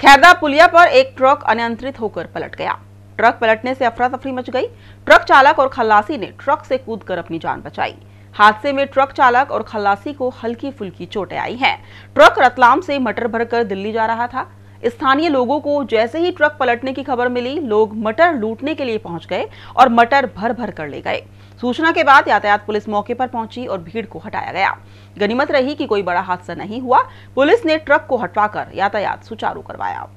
खैरदा पुलिया पर एक ट्रक अनियंत्रित होकर पलट गया ट्रक पलटने से अफरा तफरी मच गई ट्रक चालक और खल्लासी ने ट्रक से कूदकर अपनी जान बचाई हादसे में ट्रक चालक और खल्लासी को हल्की फुल्की चोटें आई हैं ट्रक रतलाम से मटर भरकर दिल्ली जा रहा था स्थानीय लोगों को जैसे ही ट्रक पलटने की खबर मिली लोग मटर लूटने के लिए पहुंच गए और मटर भर भर कर ले गए सूचना के बाद यातायात पुलिस मौके पर पहुंची और भीड़ को हटाया गया गनीमत रही कि कोई बड़ा हादसा नहीं हुआ पुलिस ने ट्रक को हटवाकर यातायात सुचारू करवाया